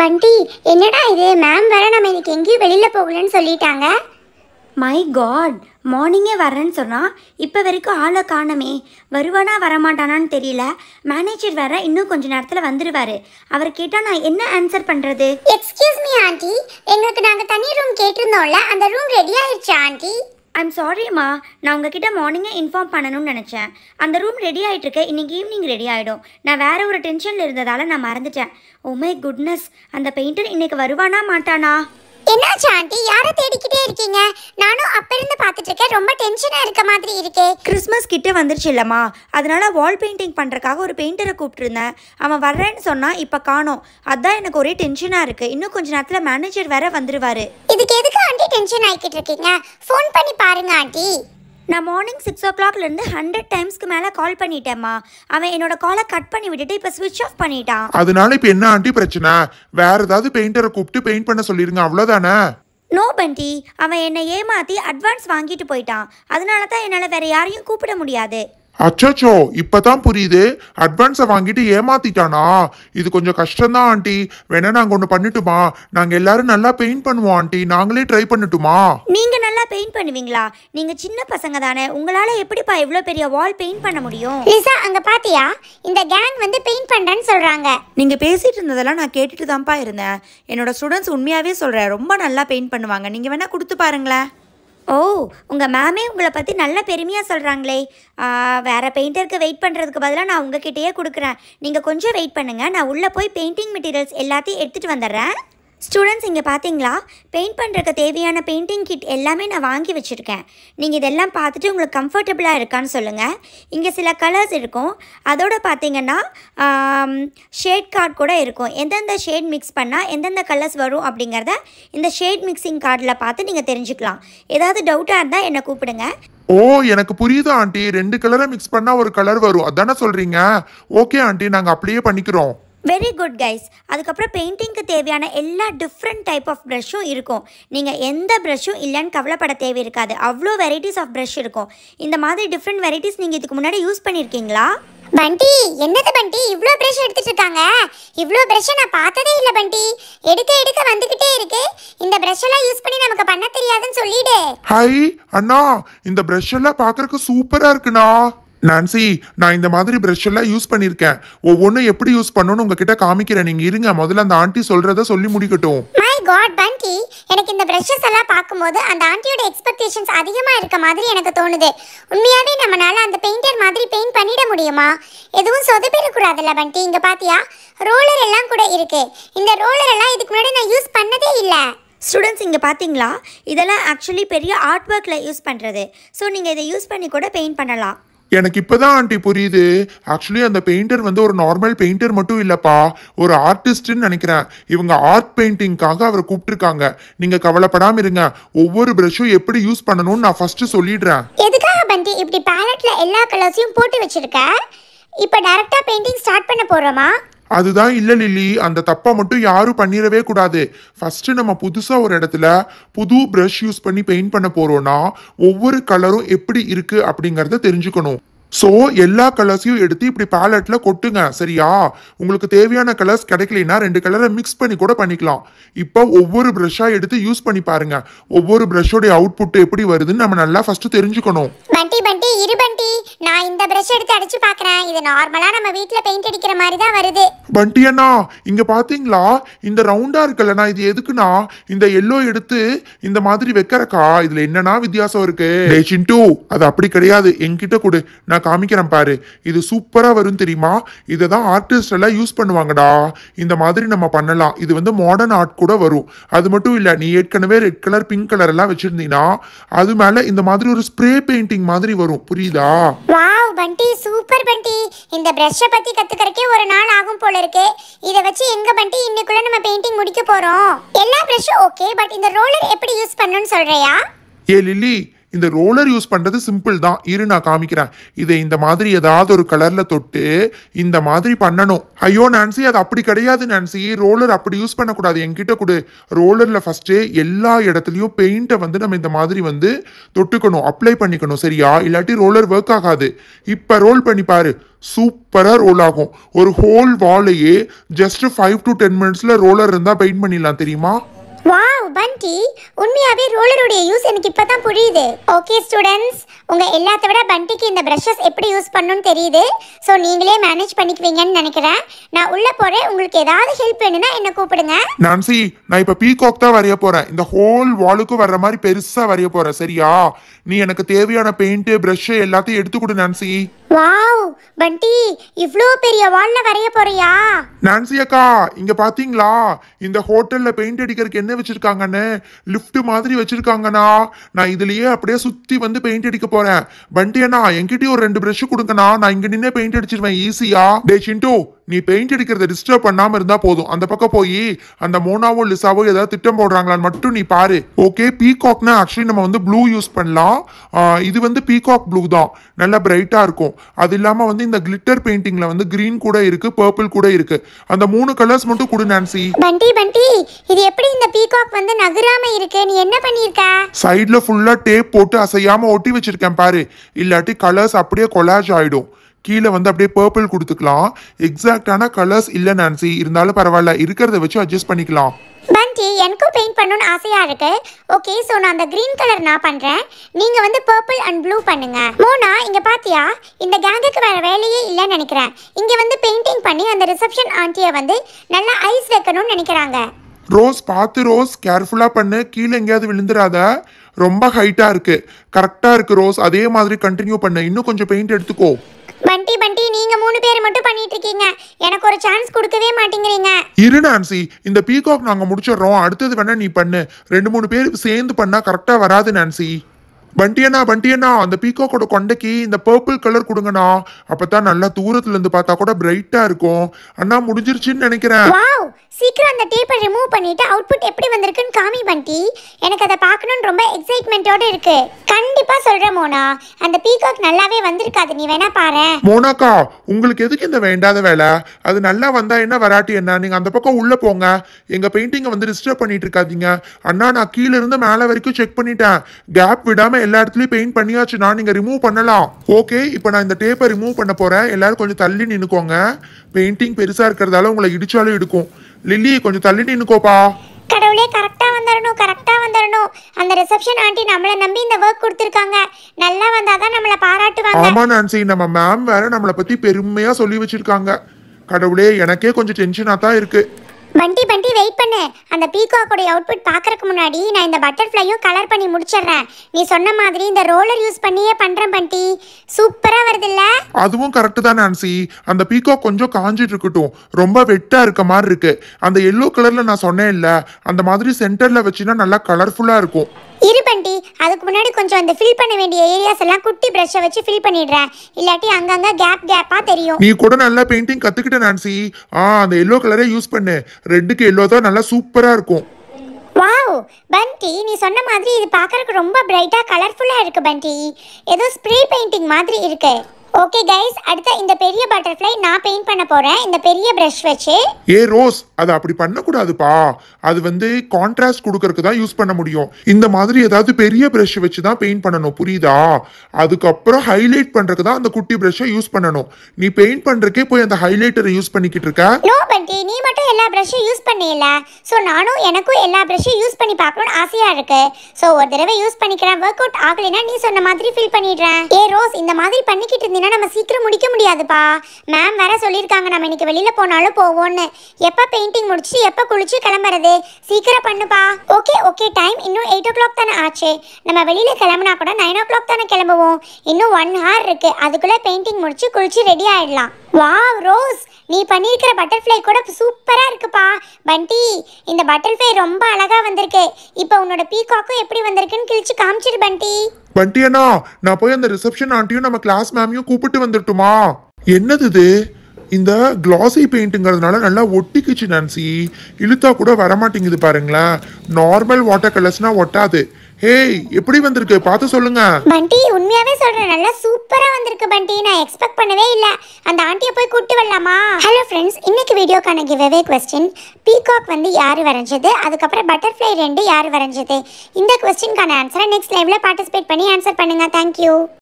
பண்டி என்னடா இது மேம் வர நம்ம இன்னைக்கு எங்கேயும் வெளியில் போகலன்னு சொல்லிட்டாங்க மை காட் மார்னிங்கே வரேன்னு சொன்னால் இப்போ வரைக்கும் ஆளை காணமே வருவானா வரமாட்டானான்னு தெரியல மேனேஜர் வேற இன்னும் கொஞ்ச நேரத்தில் வந்துடுவார் அவர் கேட்டால் நான் என்ன ஆன்சர் பண்ணுறது எக்ஸ்கியூஸ் மீ ஆண்டி எங்களுக்கு நாங்கள் தனி ரூம் கேட்டிருந்தோம்ல அந்த ரூம் ரெடி ஆயிடுச்சு ஆண்டி ஐம் சாரிம்மா நான் உங்ககிட்ட மார்னிங்கே இன்ஃபார்ம் பண்ணணும்னு நினச்சேன் அந்த ரூம் ரெடி ஆகிட்டுருக்கு இன்றைக்கி ஈவினிங் ரெடி ஆகிடும் நான் வேறு ஒரு டென்ஷனில் இருந்ததால் நான் மறந்துட்டேன் ஓ மை குட்னஸ் அந்த பெயிண்டர் இன்றைக்கி வருவானா மாட்டானா என்னாச்சு யாரை தேடிக்கிட்டே இருக்கீங்க நானும் ரொம்ப டென்ஷனாக இருக்க மாதிரி இருக்கே கிறிஸ்மஸ் கிட்ட வந்துருச்சு இல்லம்மா அதனால வால் பெயிண்டிங் பண்ணுறக்காக ஒரு பெயிண்டரை கூப்பிட்டுருந்தேன் அவன் வர்றேன்னு சொன்னால் இப்போ காணோம் அதான் எனக்கு ஒரே டென்ஷனாக இருக்குது இன்னும் கொஞ்ச நேரத்தில் மேனேஜர் வேற வந்துருவாரு இதுக்கு எதுக்கு ஆண்டி டென்ஷன் ஆகிக்கிட்டு இருக்கீங்க ஃபோன் பண்ணி பாருங்க ஆண்டி நான் மார்னிங் சிக்ஸ் ஓ கிளாக்லேருந்து ஹண்ட்ரட் டைம்ஸ்க்கு மேலே கால் பண்ணிட்டேம்மா அவன் என்னோட காலை கட் பண்ணி விட்டுட்டு இப்போ ஸ்விட்ச் ஆஃப் பண்ணிட்டான் அதனால இப்போ என்ன ஆண்டி பிரச்சனை வேற ஏதாவது பெயிண்டரை கூப்பிட்டு பெயிண்ட் பண்ண சொல்லிருங்க அவ்வளோதானே நோ பண்டி அவன் என்னை ஏமாற்றி அட்வான்ஸ் வாங்கிட்டு போயிட்டான் அதனால தான் என்னால் வேறு யாரையும் கூப்பிட முடியாது அச்சோ இப்பதான் புரியுது அட்வான்ஸை வாங்கிட்டு ஏமாத்திட்டானா இது கொஞ்சம் கஷ்டம்தான் ஆண்டி வேணா நாங்க ஒன்று பண்ணட்டுமா நாங்க எல்லாரும் நல்லா பெயிண்ட் பண்ணுவோம் ஆண்டி நாங்களே ட்ரை பண்ணட்டுமா நீங்க நல்லா பெயிண்ட் பண்ணுவீங்களா நீங்க சின்ன பசங்க தானே உங்களால எப்படிப்பா இவ்வளோ பெரிய வால் பெயிண்ட் பண்ண முடியும் லிசா அங்க பாத்தியா இந்த கேங் வந்து பெயிண்ட் பண்றேன்னு சொல்றாங்க நீங்க பேசிட்டு இருந்ததெல்லாம் நான் கேட்டுட்டு தான்ப்பா இருந்தேன் என்னோட ஸ்டூடெண்ட்ஸ் உண்மையாவே சொல்றேன் ரொம்ப நல்லா பெயிண்ட் பண்ணுவாங்க நீங்க வேணா கொடுத்து பாருங்களேன் ஓ உங்கள் மேமே உங்களை பற்றி நல்ல பெருமையாக சொல்கிறாங்களே வேறு பெயிண்டருக்கு வெயிட் பண்ணுறதுக்கு பதிலாக நான் உங்ககிட்டயே கொடுக்குறேன் நீங்கள் கொஞ்சம் வெயிட் பண்ணுங்கள் நான் உள்ளே போய் பெயிண்டிங் மெட்டீரியல்ஸ் எல்லாத்தையும் எடுத்துகிட்டு வந்துடுறேன் ஸ்டூடெண்ட்ஸ் இங்கே பார்த்தீங்களா பெயிண்ட் பண்ணுறக்கு தேவையான பெயிண்டிங் கிட் எல்லாமே நான் வாங்கி வச்சுருக்கேன் நீங்கள் இதெல்லாம் பார்த்துட்டு உங்களுக்கு கம்ஃபர்டபுளாக இருக்கான்னு சொல்லுங்கள் இங்கே சில கலர்ஸ் இருக்கும் அதோடு பார்த்தீங்கன்னா ஷேட் கார்ட் கூட இருக்கும் எந்தெந்த ஷேட் மிக்ஸ் பண்ணால் எந்தெந்த கலர்ஸ் வரும் அப்படிங்கிறத இந்த ஷேட் மிக்சிங் கார்டில் பார்த்து நீங்கள் தெரிஞ்சுக்கலாம் ஏதாவது டவுட்டாக இருந்தால் என்னை கூப்பிடுங்க ஓ எனக்கு புரியுது ஆண்டி ரெண்டு கலரை மிக்ஸ் பண்ணால் ஒரு கலர் வரும் அதானே சொல்கிறீங்க ஓகே ஆண்டி நாங்கள் அப்படியே பண்ணிக்கிறோம் வெரி குட் கைஸ் அதுக்கப்புறம் பெயிண்டிங்க்கு தேவையான எல்லா டிஃப்ரெண்ட் டைப் ஆஃப் ப்ரஷ்ஷும் இருக்கும் நீங்கள் எந்த ப்ரஷ்ஷும் இல்லைன்னு கவலைப்பட தேவை இருக்காது அவ்வளோ வெரைட்டிஸ் ஆஃப் ப்ரஷ் இருக்கும் இந்த மாதிரி டிஃப்ரெண்ட் வெரைட்டிஸ் நீங்கள் இதுக்கு முன்னாடி யூஸ் பண்ணியிருக்கீங்களா பண்டி என்னது பண்டி இவ்வளோ ப்ரஷ் எடுத்துட்டு இருக்காங்க இவ்வளோ ப்ரஷ்ஷை நான் பார்த்ததே இல்லை பண்டி எடுக்க எடுக்க வந்துக்கிட்டே இருக்கு இந்த ப்ரஷ் எல்லாம் யூஸ் பண்ணி நமக்கு பண்ண தெரியாதுன்னு சொல்லிடு ஹாய் அண்ணா இந்த ப்ரஷ் எல்லாம் பார்க்கறதுக்கு சூப்பரா இருக்குண்ணா நான்சி நான் இந்த மாதிரி ப்ரஷ் எல்லாம் யூஸ் பண்ணியிருக்கேன் ஒவ்வொன்றும் எப்படி யூஸ் பண்ணணும்னு உங்ககிட்ட காமிக்கிறேன் நீங்கள் இருங்க முதல்ல அந்த ஆண்டி சொல்கிறத சொல்லி முடிக்கட்டும் மை காட் பங்கி எனக்கு இந்த பிரஷஸ் எல்லாம் பாக்கும்போது அந்த ஆண்டியோட எக்ஸ்பெக்டேஷன்ஸ் அதிகமாக இருக்க மாதிரி எனக்கு தோணுது உண்மையாவே நம்மனால அந்த பெயிண்டர் மாதிரி பெயிண்ட் பண்ணிட முடியுமா எதுவும் சொதப்பிடக்கூடாதுல்ல பங்கி இங்கே பாத்தியா ரோலர் எல்லாம் கூட இருக்கு இந்த ரோலர் எல்லாம் இதுக்கு முன்னாடி நான் யூஸ் பண்ணதே இல்லை ஸ்டூடெண்ட்ஸ் இங்கே பார்த்தீங்களா இதெல்லாம் ஆக்சுவலி பெரிய ஆர்ட் ஒர்க்கில் யூஸ் பண்ணுறது ஸோ நீங்கள் இதை யூஸ் பண்ணி கூட பெயிண்ட் பண்ணலாம் எனக்கு இப்போதான் ஆண்டி புரியுது ஆக்சுவலி அந்த பெயிண்டர் வந்து ஒரு நார்மல் பெயிண்டர் மட்டும் இல்லைப்பா ஒரு ஆர்டிஸ்ட்னு நினைக்கிறேன் இவங்க ஆர்ட் பெயிண்டிங்காக அவரை கூப்பிட்டுருக்காங்க நீங்க கவலைப்படாம இருங்க ஒவ்வொரு ப்ரஷும் எப்படி யூஸ் பண்ணணும்னு நான் ஃபர்ஸ்ட் சொல்லிடுறேன் எதுக்காக பண்டி இப்படி பேலட்ல எல்லா கலர்ஸையும் போட்டு வச்சிருக்க இப்போ டைரக்டா பெயிண்டிங் ஸ்டார்ட் பண்ண போறோமா அதுதான் இல்லை லில்லி அந்த தப்பை மட்டும் யாரும் பண்ணிடவே கூடாது ஃபஸ்ட்டு நம்ம புதுசாக ஒரு இடத்துல புது ப்ரஷ் யூஸ் பண்ணி பெயிண்ட் பண்ண போகிறோன்னா ஒவ்வொரு கலரும் எப்படி இருக்குது அப்படிங்கிறத தெரிஞ்சுக்கணும் ஸோ எல்லா கலர்ஸையும் எடுத்து இப்படி பேலட்டில் கொட்டுங்க சரியா உங்களுக்கு தேவையான கலர்ஸ் கிடைக்கலனா ரெண்டு கலரை மிக்ஸ் பண்ணி கூட பண்ணிக்கலாம் இப்போ ஒவ்வொரு ப்ரஷ்ஷாக எடுத்து யூஸ் பண்ணி பாருங்க ஒவ்வொரு ப்ரஷ்ஷோடைய அவுட்புட் எப்படி வருதுன்னு நம்ம நல்லா ஃபர்ஸ்ட் தெரிஞ்சுக்கணும் பண்டி பண்டி இரு பண்டி நான் இந்த ப்ரஷ் எடுத்து அடிச்சு பார்க்கறேன் இது நார்மலா நம்ம வீட்ல பெயிண்ட் அடிக்கிற மாதிரி தான் வருது பண்டி அண்ணா இங்க பாத்தீங்களா இந்த ரவுண்டா இருக்குல்லனா இது எதுக்குன்னா இந்த எல்லோ எடுத்து இந்த மாதிரி வைக்கிறக்கா இதுல என்னன்னா வித்தியாசம் இருக்கு டே சிண்டு அது அப்படி கிடையாது என்கிட்ட கொடு நான் நான் காமிக்கிறேன் பாரு இது சூப்பராக வரும் தெரியுமா இதை தான் ஆர்டிஸ்ட் எல்லாம் யூஸ் பண்ணுவாங்கடா இந்த மாதிரி நம்ம பண்ணலாம் இது வந்து மாடர்ன் ஆர்ட் கூட வரும் அது மட்டும் இல்லை நீ ஏற்கனவே ரெட் கலர் பிங்க் கலர் எல்லாம் வச்சிருந்தீங்கன்னா அது மேலே இந்த மாதிரி ஒரு ஸ்ப்ரே பெயிண்டிங் மாதிரி வரும் புரியுதா வாவ் பண்டி சூப்பர் பண்டி இந்த பிரஷ்ஷை பத்தி கத்துக்கறக்கே ஒரு நாள் ஆகும் போல இருக்கு இதை வச்சு எங்க பண்டி இன்னைக்குள்ள நம்ம பெயிண்டிங் முடிக்க போறோம் எல்லா பிரஷ் ஓகே பட் இந்த ரோலர் எப்படி யூஸ் பண்ணணும்னு சொல்றியா ஏ லில்லி இந்த ரோலர் யூஸ் பண்ணுறது சிம்பிள் தான் இரு நான் காமிக்கிறேன் இதை இந்த மாதிரி ஏதாவது ஒரு கலரில் தொட்டு இந்த மாதிரி பண்ணணும் ஐயோ நான்சி அது அப்படி கிடையாது நான்சி ரோலர் அப்படி யூஸ் பண்ணக்கூடாது என்கிட்ட கொடு ரோலரில் ஃபஸ்ட்டு எல்லா இடத்துலையும் பெயிண்ட்டை வந்து நம்ம இந்த மாதிரி வந்து தொட்டுக்கணும் அப்ளை பண்ணிக்கணும் சரியா இல்லாட்டி ரோலர் ஒர்க் ஆகாது இப்போ ரோல் பண்ணி பாரு சூப்பராக ரோல் ஆகும் ஒரு ஹோல் வாலையே ஜஸ்ட் ஃபைவ் டு டென் மினிட்ஸில் ரோலர் இருந்தால் பெயிண்ட் பண்ணிடலாம் தெரியுமா வாவ் பண்டி உண்மையாவே ரோலருடைய யூஸ் எனக்கு இப்போ தான் புரியுது ஓகே ஸ்டூடெண்ட்ஸ் உங்கள் எல்லாத்த விட பண்டிக்கு இந்த ப்ரஷ்ஷஸ் எப்படி யூஸ் பண்ணணும்னு தெரியுது ஸோ நீங்களே மேனேஜ் பண்ணிக்குவீங்கன்னு நினைக்கிறேன் நான் உள்ளே போகிறேன் உங்களுக்கு ஏதாவது ஹெல்ப் வேணும்னா என்ன கூப்பிடுங்க நான்சி நான் இப்போ பீகாக் தான் வரைய போகிறேன் இந்த ஹோல் வாலுக்கு வர்ற மாதிரி பெருசாக வரைய போகிறேன் சரியா நீ எனக்கு தேவையான பெயிண்ட் ப்ரஷ்ஷு எல்லாத்தையும் எடுத்து கொடு நான்சி வாவ் பண்டி இவ்ளோ பெரிய வால்ல வரைய போறியா நான்சி அக்கா இங்க பாத்தீங்களா இந்த ஹோட்டல்ல பெயிண்ட் அடிக்கிறதுக்கு என்ன வச்சிருக்காங்கன்னு லிஃப்ட் மாதிரி வச்சிருக்காங்கண்ணா நான் இதுலயே அப்படியே சுத்தி வந்து பெயிண்ட் அடிக்க போறேன் வண்டியண்ணா என்கிட்டயும் ஒரு ரெண்டு பிரஷ் கொடுங்கண்ணா நான் இங்க நின்னே பெயிண்ட் அடிச்சிருவேன் ஈஸியா டே சிண்டோ நீ பெயிண்ட் அடிக்கிறத டிஸ்டர்ப் பண்ணாம இருந்தா போதும் அந்த பக்கம் போய் அந்த மோனாவோ லிசாவோ ஏதாவது திட்டம் போடுறாங்களான்னு மட்டும் நீ பாரு ஓகே பீகாக்னா ஆக்சுவலி நம்ம வந்து ப்ளூ யூஸ் பண்ணலாம் இது வந்து பீகாக் ப்ளூ தான் நல்லா பிரைட்டா இருக்கும் அது இல்லாம வந்து இந்த கிளிட்டர் பெயிண்டிங்ல வந்து கிரீன் கூட இருக்கு பர்பிள் கூட இருக்கு அந்த மூணு கலர்ஸ் மட்டும் கொடு நான்சி பண்டி பண்டி இது எப்படி இந்த பீகாக் வந்து நகராம இருக்கு நீ என்ன பண்ணிருக்க சைடுல ஃபுல்லா டேப் போட்டு அசையாம ஒட்டி வச்சிருக்கேன் பாரு இல்லாட்டி கலர்ஸ் அப்படியே கொலாஜ் ஆயிடும் கீழே வந்து அப்படியே பர்பிள் கொடுத்துக்கலாம் எக்ஸாக்டான கலர்ஸ் இல்லை நான்சி இருந்தாலும் பரவாயில்ல இருக்கிறத வச்சு அட்ஜஸ்ட் பண்ணிக்கலாம் பண்டி எனக்கும் பெயிண்ட் பண்ணணும்னு ஆசையாக இருக்கு ஓகே சோ நான் அந்த க்ரீன் கலர் நான் பண்ணுறேன் நீங்கள் வந்து பர்பிள் அண்ட் ப்ளூ பண்ணுங்க மோனா இங்கே பார்த்தியா இந்த கேங்குக்கு வேற வேலையே இல்லைன்னு நினைக்கிறேன் இங்கே வந்து பெயிண்டிங் பண்ணி அந்த ரிசப்ஷன் ஆண்டியை வந்து நல்லா ஐஸ் வைக்கணும்னு நினைக்கிறாங்க ரோஸ் பார்த்து ரோஸ் கேர்ஃபுல்லாக பண்ணு கீழே எங்கேயாவது விழுந்துடாத ரொம்ப ஹைட்டாக இருக்குது கரெக்டாக இருக்குது ரோஸ் அதே மாதிரி கண்டினியூ பண்ணு இன்னும் கொஞ்சம் பெயிண்ட் எடுத்துக்கோ பண்டி பண்டி நீங்க மூணு பேர் மட்டும் பண்ணிட்டு இருக்கீங்க எனக்கு ஒரு சான்ஸ் கொடுக்கவே மாட்டேங்கிறீங்க இரு நான்சி இந்த பீகாக் நாங்க முடிச்சிடுறோம் அடுத்தது வேணா நீ பண்ணு ரெண்டு மூணு பேர் சேர்ந்து பண்ணா கரெக்டா வராது நான்சி பண்டியண்ணா பண்டியண்ணா அந்த பீகாக்கோட கொண்டைக்கு இந்த பர்பிள் கலர் கொடுங்கண்ணா அப்பதான் நல்லா தூரத்துல இருந்து பார்த்தா கூட பிரைட்டா இருக்கும் அண்ணா முடிஞ்சிருச்சுன்னு நினைக்கிறேன் வாவ் சீக்கிரம் அந்த டேப்ப ரிமூவ் பண்ணிட்டு அவுட்புட் எப்படி வந்திருக்குன்னு காமி பண்டி எனக்கு அதை பார்க்கணும்னு ரொம்ப எக்ஸைட்மெண்ட்டோட இருக்கு கண்டிப்பா சொல்றேன் மோனா அந்த பீகாக் நல்லாவே வந்திருக்காது நீ வேணா பாரு மோனாக்கா உங்களுக்கு எதுக்கு இந்த வேண்டாத வேலை அது நல்லா வந்தா என்ன வராட்டி என்ன நீங்க அந்த பக்கம் உள்ள போங்க எங்க பெயிண்டிங்கை வந்து டிஸ்டர்ப் பண்ணிட்டு இருக்காதீங்க அண்ணா நான் கீழ இருந்து மேல வரைக்கும் செக் பண்ணிட்டேன் கேப் விடாம எல்லா இடத்துலயும் பெயிண்ட் பண்ணியாச்சு நான் நீங்க ரிமூவ் பண்ணலாம் ஓகே இப்போ நான் இந்த டேப்பை ரிமூவ் பண்ண போறேன் எல்லாரும் கொஞ்சம் தள்ளி நின்னுக்கோங்க பெயிண்டிங் பெருசா இருக்கிறதால உங்களை இடிச்சாலும் எடுக்கும் லில்லி கொஞ்சம் தள்ளி நின்னுக்கோப்பா கடவுளே கரெக்டாக வந்துடணும் கரெக்டாக வந்துடணும் அந்த ரிசப்ஷன் ஆண்டி நம்மளை நம்பி இந்த ஒர்க் கொடுத்துருக்காங்க நல்லா வந்தால் தான் நம்மளை பாராட்டுவாங்க ஆமா நான்சி நம்ம மேம் வேற நம்மளை பற்றி பெருமையாக சொல்லி வச்சிருக்காங்க கடவுளே எனக்கே கொஞ்சம் டென்ஷனாக தான் இருக்குது பண்டி பண்டி வெயிட் பண்ணு அந்த பீகாக்குடைய அவுட்புட் பார்க்கறக்கு முன்னாடி நான் இந்த பட்டர்ஃப்ளையும் கலர் பண்ணி முடிச்சிடுறேன் நீ சொன்ன மாதிரி இந்த ரோலர் யூஸ் பண்ணியே பண்ணுறேன் பண்டி சூப்பராக இல்ல அதுவும் கரெக்ட் தான் ஆன்சி அந்த பீகாக் கொஞ்சம் காஞ்சிட்டு இருக்கட்டும் ரொம்ப வெட்டாக இருக்க மாதிரி இருக்கு அந்த எல்லோ கலரில் நான் சொன்னேன் இல்லை அந்த மாதிரி சென்டரில் வச்சுன்னா நல்லா கலர்ஃபுல்லாக இருக்கும் இரு பண்டி அதுக்கு முன்னாடி கொஞ்சம் அந்த ஃபில் பண்ண வேண்டிய ஏரியாஸ் எல்லாம் குட்டி ப்ரஷ்ஷை வச்சு ஃபில் பண்ணிடுறேன் இல்லாட்டி அங்கங்க கேப் கேப்பா தெரியும் நீ கூட நல்லா பெயிண்டிங் கத்துக்கிட்ட நான்சி ஆ அந்த எல்லோ கலரே யூஸ் பண்ணு ரெட்டுக்கு எல்லோ தான் நல்லா சூப்பரா இருக்கும் வாவ் பண்டி நீ சொன்ன மாதிரி இது பார்க்கறதுக்கு ரொம்ப பிரைட்டா கலர்ஃபுல்லா இருக்கு பண்டி ஏதோ ஸ்ப்ரே பெயிண்டிங் மாதிரி இருக்கு ஓகே கைஸ் அடுத்து இந்த பெரிய பட்டர்ஃப்ளை நான் பெயிண்ட் பண்ண போறேன் இந்த பெரிய பிரஷ் வச்சு ஏ ரோஸ் அது அப்படி பண்ண கூடாதுப்பா அது வந்து கான்ட்ராஸ்ட் கொடுக்கறதுக்கு தான் யூஸ் பண்ண முடியும் இந்த மாதிரி ஏதாவது பெரிய பிரஷ் வச்சு தான் பெயிண்ட் பண்ணனும் புரியுதா அதுக்கப்புறம் ஹைலைட் பண்றதுக்கு தான் அந்த குட்டி பிரஷ்ஷை யூஸ் பண்ணனும் நீ பெயிண்ட் பண்றக்கே போய் அந்த ஹைலைட்டரை யூஸ் பண்ணிக்கிட்டு இருக்க நோ பண்டி நீ மட்டும் எல்லா பிரஷ்ஷும் யூஸ் பண்ணியல ஸோ நானும் எனக்கும் எல்லா பிரஷ்ஷும் யூஸ் பண்ணி பார்க்கணும்னு ஆசையா இருக்கு ஸோ ஒரு தடவை யூஸ் பண்ணிக்கிறேன் ஒர்க் அவுட் ஆகலைன்னா நீ சொன்ன மாதிரி ஃபீல் பண்ணிடுறேன் ஏ ரோஸ் இந்த மாதிரி பண்ணிக்கிட்டு இருந்தீங்கன்னா நம்ம சீக்கிரம் முடிக்க முடியாதுப்பா மேம் வேற சொல்லியிருக்காங்க நம்ம இன்னைக்கு வெளியில் போனாலும் போவோம்னு எப்போ பெயிண்டிங் முடிச்சு எப்போ குளிச்சு கிளம்புறது சீக்கிரம் பண்ணுப்பா ஓகே ஓகே டைம் இன்னும் எயிட் ஓ கிளாக் தானே ஆச்சு நம்ம வெளியில் கிளம்புனா கூட நைன் ஓ கிளாக் தானே கிளம்புவோம் இன்னும் ஒன் ஹவர் இருக்குது அதுக்குள்ளே பெயிண்டிங் முடிச்சு குளிச்சு ரெடி ஆகிடலாம் வா ரோஸ் நீ பண்ணியிருக்கிற பட்டர்ஃப்ளை கூட சூப்பராக இருக்குப்பா பண்டி இந்த பட்டர்ஃப்ளை ரொம்ப அழகாக வந்திருக்கு இப்போ உன்னோட பீகாக்கும் எப்படி வந்திருக்குன்னு கிழிச்சு காமிச்சிரு பண்டி பண்டியனா நான் போய் அந்த ரிசப்ஷன் ஆண்டியும் நம்ம கிளாஸ் மேமையும் கூப்பிட்டு வந்துட்டுமா என்னது இது இந்த கிளாசி பெயிண்ட்டுங்கிறதுனால நல்லா ஒட்டிக்குச்சு நான்சி இழுத்தா கூட வரமாட்டேங்குது பாருங்களேன் நார்மல் வாட்டர் கலர்ஸ்னால் ஒட்டாது ஹேய் எப்படி வந்திருக்கு பார்த்து சொல்லுங்க பண்டி உண்மையாவே சொல்றேன் நல்லா சூப்பரா வந்திருக்கு பண்டி நான் எக்ஸ்பெக்ட் பண்ணவே இல்ல அந்த ஆண்டியை போய் கூட்டி வரலாமா ஹலோ ஃப்ரெண்ட்ஸ் இன்னைக்கு வீடியோக்கான கிவ் அவே கொஸ்டின் பீகாக் வந்து யார் வரைஞ்சது அதுக்கப்புறம் பட்டர்ஃப்ளை ரெண்டு யார் வரைஞ்சது இந்த क्वेश्चनக்கான ஆன்சரை நெக்ஸ்ட் லைவ்ல பார்ட்டிசிபேட் பண்ணி ஆன்சர் பண்ணுங்க यू